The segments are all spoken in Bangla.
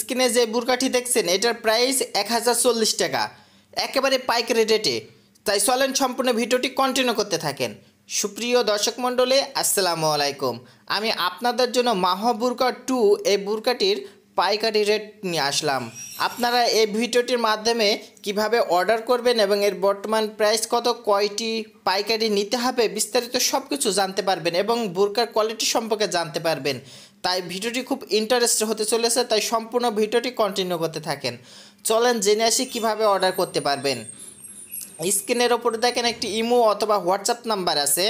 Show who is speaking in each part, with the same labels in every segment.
Speaker 1: স্ক্রিনে যে বুরকাটি দেখছেন এটার প্রাইস এক টাকা একেবারে পাইকারি রেটে তাই চলেন সম্পূর্ণ ভিডিওটি কন্টিনিউ করতে থাকেন সুপ্রিয় দর্শক মণ্ডলে আসসালামু আলাইকুম আমি আপনাদের জন্য মাহ বুরকা টু এই বুরকাটির পাইকারি রেট নিয়ে আসলাম আপনারা এই ভিডিওটির মাধ্যমে কিভাবে অর্ডার করবেন এবং এর বর্তমান প্রাইস কত কয়টি পাইকারি নিতে হবে বিস্তারিত সব কিছু জানতে পারবেন এবং বুরকার কোয়ালিটি সম্পর্কে জানতে পারবেন তাই ভিডিওটি খুব ইন্টারেস্ট হতে চলেছে তাই সম্পূর্ণ ভিডিওটি কন্টিনিউ করতে থাকেন চলেন জেনে আসি কীভাবে অর্ডার করতে পারবেন স্ক্রিনের ওপরে দেখেন একটি ইমো অথবা হোয়াটসঅ্যাপ নাম্বার আছে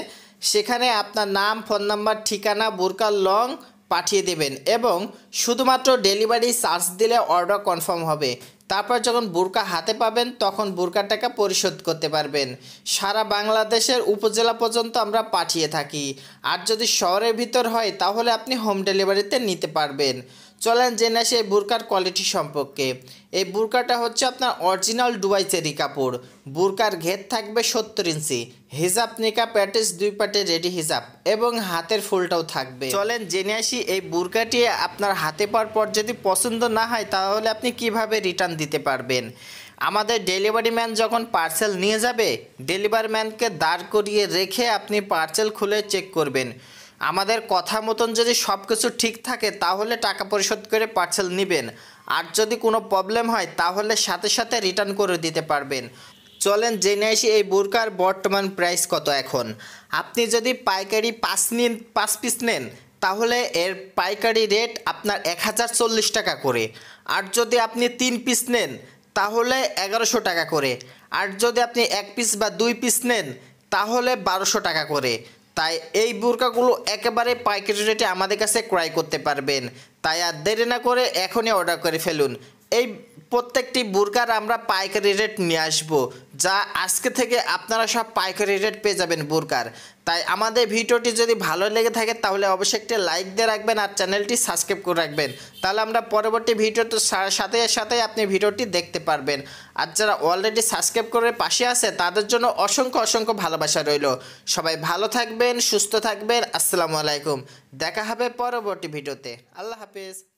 Speaker 1: সেখানে আপনার নাম ফোন নাম্বার ঠিকানা বোরকার লং পাঠিয়ে দেবেন এবং শুধুমাত্র ডেলিভারি চার্জ দিলে অর্ডার কনফার্ম হবে তারপর যখন বুরকা হাতে পাবেন তখন বুরকার টাকা পরিশোধ করতে পারবেন সারা বাংলাদেশের উপজেলা পর্যন্ত আমরা পাঠিয়ে থাকি আর যদি শহরের ভিতর হয় তাহলে আপনি হোম ডেলিভারিতে নিতে পারবেন চলেন জেনে আসি এই বুরকার কোয়ালিটি সম্পর্কে এই বুরকাটা হচ্ছে আপনার অরিজিনাল ডুবাই চেরি কাপড় বুরকার ঘের থাকবে সত্তর ইঞ্চি হিজাব নিকা প্যাটেস দুই পাটে রেডি হিজাব এবং হাতের ফুলটাও থাকবে চলেন জেনে আসি এই বুরকাটি আপনার হাতে পাওয়ার পর যদি পছন্দ না হয় তাহলে আপনি কিভাবে রিটার্ন দিতে পারবেন আমাদের ডেলিভারি ম্যান যখন পার্সেল নিয়ে যাবে ডেলিভারি ম্যানকে দাঁড় করিয়ে রেখে আপনি পার্সেল খুলে চেক করবেন আমাদের কথা মতন যদি সব কিছু ঠিক থাকে তাহলে টাকা পরিশোধ করে পার্সেল নেবেন আর যদি কোনো প্রবলেম হয় তাহলে সাথে সাথে রিটার্ন করে দিতে পারবেন চলেন জেনে আসি এই বোরকার বর্তমান প্রাইস কত এখন আপনি যদি পাইকারি পাঁচ নিন পাঁচ পিস নেন তাহলে এর পাইকারি রেট আপনার এক হাজার চল্লিশ টাকা করে আর যদি আপনি তিন পিস নেন তাহলে এগারোশো টাকা করে আর যদি আপনি এক পিস বা দুই পিস নেন তাহলে বারোশো টাকা করে তাই এই বোরকাগুলো একেবারে পাইকারি রেটে আমাদের কাছে ক্রয় করতে পারবেন তাই আর দেরি না করে এখনই অর্ডার করে ফেলুন এই প্রত্যেকটি বোরকার আমরা পাইকারি রেট নিয়ে আসবো যা আজকে থেকে আপনারা সব পাইকারি রেট পেয়ে যাবেন বোরকার তাই আমাদের ভিডিওটি যদি ভালো লেগে থাকে তাহলে অবশ্যই একটি লাইক দিয়ে রাখবেন আর চ্যানেলটি সাবস্ক্রাইব করে রাখবেন তাহলে আমরা পরবর্তী ভিডিওতে সাথে সাথে আপনি ভিডিওটি দেখতে পারবেন আর যারা অলরেডি সাবস্ক্রাইব করে পাশে আছে তাদের জন্য অসংখ্য অসংখ্য ভালোবাসা রইল সবাই ভালো থাকবেন সুস্থ থাকবেন আসসালামু আলাইকুম দেখা হবে পরবর্তী ভিডিওতে আল্লাহ হাফিজ